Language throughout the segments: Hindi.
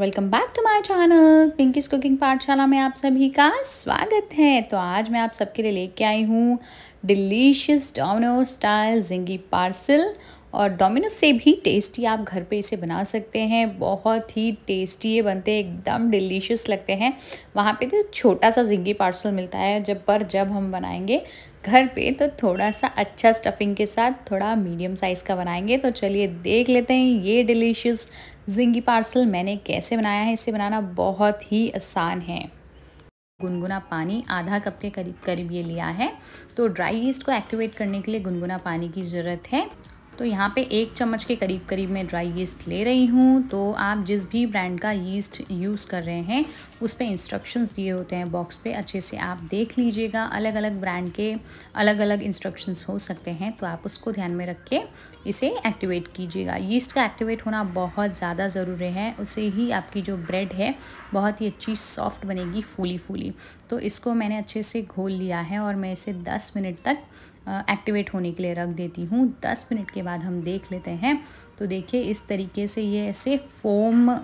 welcome back to my channel Pinky's cooking Pathshala में आप सभी का स्वागत है तो आज मैं आप सबके लिए लेके आई हूँ delicious Domino style zingy parcel और डोमिनो से भी टेस्टी आप घर पे इसे बना सकते हैं बहुत ही टेस्टी ये बनते हैं एकदम डिलीशियस लगते हैं वहाँ पे तो छोटा सा जिंगी पार्सल मिलता है जब पर जब हम बनाएंगे घर पे तो थोड़ा सा अच्छा स्टफिंग के साथ थोड़ा मीडियम साइज़ का बनाएंगे तो चलिए देख लेते हैं ये डिलीशियस जिंगी पार्सल मैंने कैसे बनाया है इसे बनाना बहुत ही आसान है गुनगुना पानी आधा कप के करीब करीब ये लिया है तो ड्राई ईस्ट को एक्टिवेट करने के लिए गुनगुना पानी की ज़रूरत है तो यहाँ पे एक चम्मच के करीब करीब मैं ड्राई यीस्ट ले रही हूँ तो आप जिस भी ब्रांड का यीस्ट यूज़ कर रहे हैं उस पर इंस्ट्रक्शंस दिए होते हैं बॉक्स पे अच्छे से आप देख लीजिएगा अलग अलग ब्रांड के अलग अलग इंस्ट्रक्शंस हो सकते हैं तो आप उसको ध्यान में रख के इसे एक्टिवेट कीजिएगा यीस्ट का एक्टिवेट होना बहुत ज़्यादा ज़रूरी है उसे ही आपकी जो ब्रेड है बहुत ही अच्छी सॉफ्ट बनेगी फूली फूली तो इसको मैंने अच्छे से घोल लिया है और मैं इसे दस मिनट तक एक्टिवेट होने के लिए रख देती हूँ दस मिनट के बाद हम देख लेते हैं तो देखिए इस तरीके से ये ऐसे फोम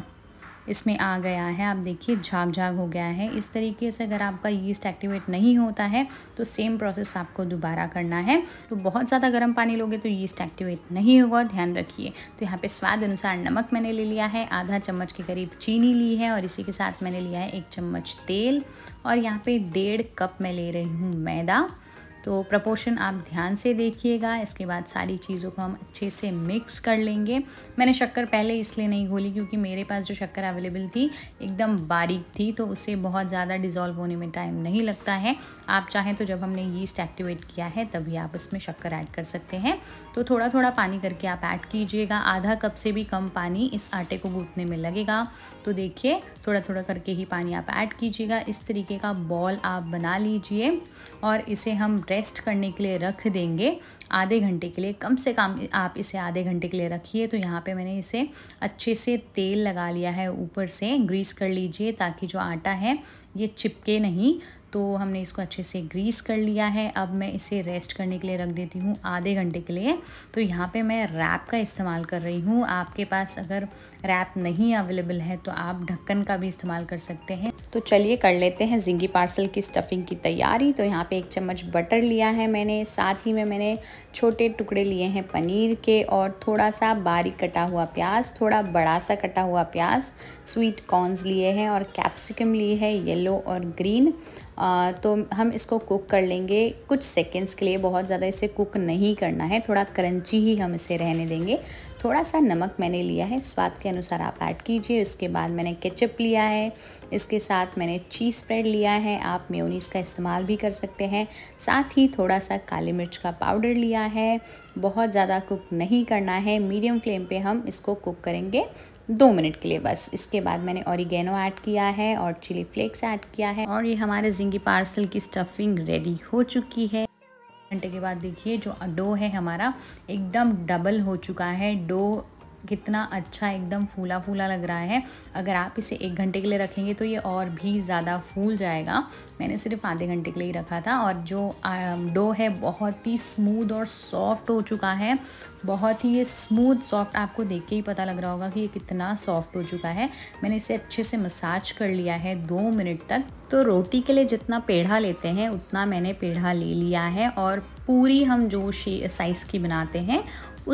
इसमें आ गया है आप देखिए झाग झाग हो गया है इस तरीके से अगर आपका यीस्ट एक्टिवेट नहीं होता है तो सेम प्रोसेस आपको दोबारा करना है तो बहुत ज़्यादा गर्म पानी लोगे तो यीस्ट एक्टिवेट नहीं होगा ध्यान रखिए तो यहाँ पे स्वाद अनुसार नमक मैंने ले लिया है आधा चम्मच के करीब चीनी ली है और इसी के साथ मैंने लिया है एक चम्मच तेल और यहाँ पर डेढ़ कप मैं ले रही हूँ मैदा तो प्रपोर्शन आप ध्यान से देखिएगा इसके बाद सारी चीज़ों को हम अच्छे से मिक्स कर लेंगे मैंने शक्कर पहले इसलिए नहीं घोली क्योंकि मेरे पास जो शक्कर अवेलेबल थी एकदम बारीक थी तो उसे बहुत ज़्यादा डिज़ोल्व होने में टाइम नहीं लगता है आप चाहें तो जब हमने यीस्ट एक्टिवेट किया है तभी आप उसमें शक्कर ऐड कर सकते हैं तो थोड़ा थोड़ा पानी करके आप ऐड कीजिएगा आधा कप से भी कम पानी इस आटे को गूंथने में लगेगा तो देखिए थोड़ा थोड़ा करके ही पानी आप ऐड कीजिएगा इस तरीके का बॉल आप बना लीजिए और इसे हम रेस्ट करने के लिए रख देंगे आधे घंटे के लिए कम से कम आप इसे आधे घंटे के लिए रखिए तो यहाँ पे मैंने इसे अच्छे से तेल लगा लिया है ऊपर से ग्रीस कर लीजिए ताकि जो आटा है ये चिपके नहीं तो हमने इसको अच्छे से ग्रीस कर लिया है अब मैं इसे रेस्ट करने के लिए रख देती हूँ आधे घंटे के लिए तो यहाँ पे मैं रैप का इस्तेमाल कर रही हूँ आपके पास अगर रैप नहीं अवेलेबल है तो आप ढक्कन का भी इस्तेमाल कर सकते हैं तो चलिए कर लेते हैं जिंगी पार्सल की स्टफिंग की तैयारी तो यहाँ पे एक चम्मच बटर लिया है मैंने साथ ही में मैंने छोटे टुकड़े लिए हैं पनीर के और थोड़ा सा बारीक कटा हुआ प्याज थोड़ा बड़ा सा कटा हुआ प्याज स्वीट कॉर्नस लिए हैं और कैप्सिकम लिए है येलो और ग्रीन तो हम इसको कुक कर लेंगे कुछ सेकंड्स के लिए बहुत ज़्यादा इसे कुक नहीं करना है थोड़ा क्रंची ही हम इसे रहने देंगे थोड़ा सा नमक मैंने लिया है स्वाद के अनुसार आप ऐड कीजिए उसके बाद मैंने केचप लिया है इसके साथ मैंने चीज़ स्प्रेड लिया है आप मेयोनीज़ का इस्तेमाल भी कर सकते हैं साथ ही थोड़ा सा काली मिर्च का पाउडर लिया है बहुत ज़्यादा कुक नहीं करना है मीडियम फ्लेम पे हम इसको कुक करेंगे दो मिनट के लिए बस इसके बाद मैंने औरिगेनो ऐड किया है और चिली फ्लेक्स ऐड किया है और ये हमारे जिंगी पार्सल की स्टफिंग रेडी हो चुकी है घंटे के बाद देखिए जो डो है हमारा एकदम डबल हो चुका है डो कितना अच्छा एकदम फूला फूला लग रहा है अगर आप इसे एक घंटे के लिए रखेंगे तो ये और भी ज़्यादा फूल जाएगा मैंने सिर्फ आधे घंटे के लिए ही रखा था और जो डो है बहुत ही स्मूथ और सॉफ्ट हो चुका है बहुत ही ये स्मूथ सॉफ्ट आपको देख के ही पता लग रहा होगा कि ये कितना सॉफ्ट हो चुका है मैंने इसे अच्छे से मसाज कर लिया है दो मिनट तक तो रोटी के लिए जितना पेढ़ा लेते हैं उतना मैंने पेढ़ा ले लिया है और पूरी हम जो साइज़ की बनाते हैं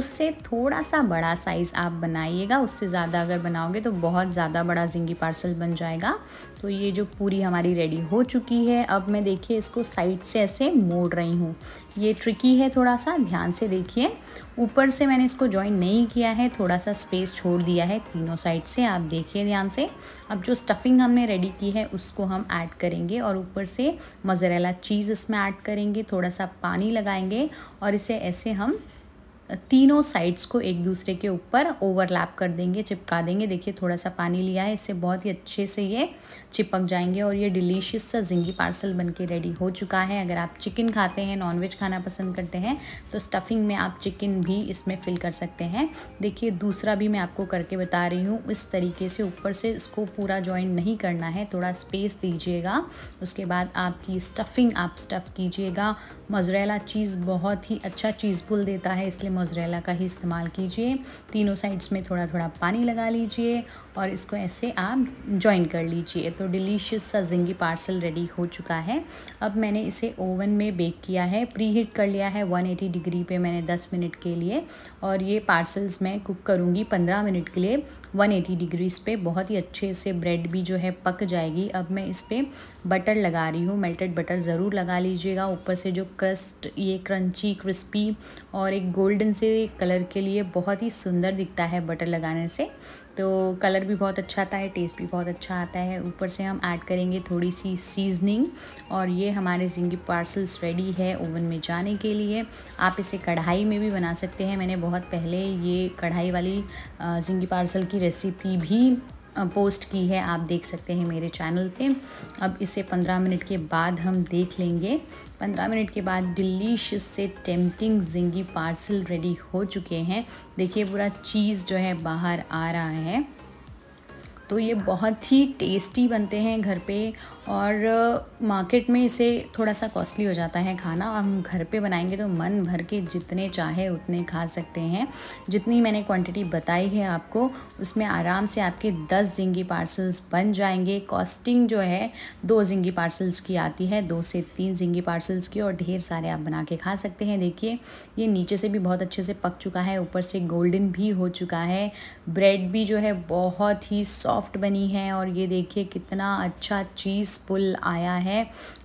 उससे थोड़ा सा बड़ा साइज़ आप बनाइएगा उससे ज़्यादा अगर बनाओगे तो बहुत ज़्यादा बड़ा जिंगी पार्सल बन जाएगा तो ये जो पूरी हमारी रेडी हो चुकी है अब मैं देखिए इसको साइड से ऐसे मोड़ रही हूँ ये ट्रिकी है थोड़ा सा ध्यान से देखिए ऊपर से मैंने इसको ज्वाइन नहीं किया है थोड़ा सा स्पेस छोड़ दिया है तीनों साइड से आप देखिए ध्यान से अब जो स्टफिंग हमने रेडी की है उसको हम ऐड करेंगे और ऊपर से मजरेला चीज़ इसमें ऐड करेंगे थोड़ा सा पानी लगाएंगे और इसे ऐसे हम तीनों साइड्स को एक दूसरे के ऊपर ओवरलैप कर देंगे चिपका देंगे देखिए थोड़ा सा पानी लिया है इससे बहुत ही अच्छे से ये चिपक जाएंगे और ये डिलीशियस सा जिंगी पार्सल बन के रेडी हो चुका है अगर आप चिकन खाते हैं नॉनवेज खाना पसंद करते हैं तो स्टफिंग में आप चिकन भी इसमें फिल कर सकते हैं देखिए दूसरा भी मैं आपको करके बता रही हूँ इस तरीके से ऊपर से इसको पूरा ज्वाइन नहीं करना है थोड़ा स्पेस दीजिएगा उसके बाद आपकी स्टफिंग आप स्टफ़ कीजिएगा मजरेला चीज़ बहुत ही अच्छा चीज़ पुल देता है इसलिए मोजरेला का ही इस्तेमाल कीजिए तीनों साइड्स में थोड़ा थोड़ा पानी लगा लीजिए और इसको ऐसे आप जॉइन कर लीजिए तो डिलीशियस सा जिंगी पार्सल रेडी हो चुका है अब मैंने इसे ओवन में बेक किया है प्री हीट कर लिया है 180 डिग्री पे मैंने 10 मिनट के लिए और ये पार्सल्स मैं कुक करूँगी 15 मिनट के लिए 180 डिग्रीज़ पर बहुत ही अच्छे से ब्रेड भी जो है पक जाएगी अब मैं इस पर बटर लगा रही हूँ मेल्टेड बटर ज़रूर लगा लीजिएगा ऊपर से जो क्रस्ट ये क्रंची क्रिस्पी और एक गोल्डन से कलर के लिए बहुत ही सुंदर दिखता है बटर लगाने से तो कलर भी बहुत अच्छा आता है टेस्ट भी बहुत अच्छा आता है ऊपर से हम ऐड करेंगे थोड़ी सी सीजनिंग और ये हमारे जिंगी पार्सल्स रेडी है ओवन में जाने के लिए आप इसे कढ़ाई में भी बना सकते हैं मैंने बहुत पहले ये कढ़ाई वाली जिंगी पार्सल की रेसिपी भी पोस्ट की है आप देख सकते हैं मेरे चैनल पे अब इसे 15 मिनट के बाद हम देख लेंगे 15 मिनट के बाद डिलीशियस से टेम्पटिंग जिंगी पार्सल रेडी हो चुके हैं देखिए पूरा चीज़ जो है बाहर आ रहा है तो ये बहुत ही टेस्टी बनते हैं घर पे और मार्केट uh, में इसे थोड़ा सा कॉस्टली हो जाता है खाना और हम घर पे बनाएंगे तो मन भर के जितने चाहे उतने खा सकते हैं जितनी मैंने क्वांटिटी बताई है आपको उसमें आराम से आपके दस जिंगी पार्सल्स बन जाएंगे कॉस्टिंग जो है दो जिंगी पार्सल्स की आती है दो से तीन जिंगी पार्सल्स की और ढेर सारे आप बना के खा सकते हैं देखिए ये नीचे से भी बहुत अच्छे से पक चुका है ऊपर से गोल्डन भी हो चुका है ब्रेड भी जो है बहुत ही सॉफ्ट सॉफ्ट बनी है और ये देखिए कितना अच्छा चीज़ पुल आया है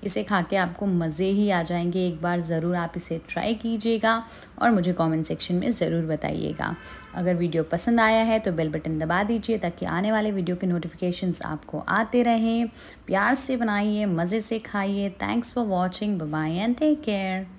इसे खा के आपको मज़े ही आ जाएंगे एक बार ज़रूर आप इसे ट्राई कीजिएगा और मुझे कमेंट सेक्शन में ज़रूर बताइएगा अगर वीडियो पसंद आया है तो बेल बटन दबा दीजिए ताकि आने वाले वीडियो के नोटिफिकेशन आपको आते रहें प्यार से बनाइए मज़े से खाइए thanks for watching bye and take care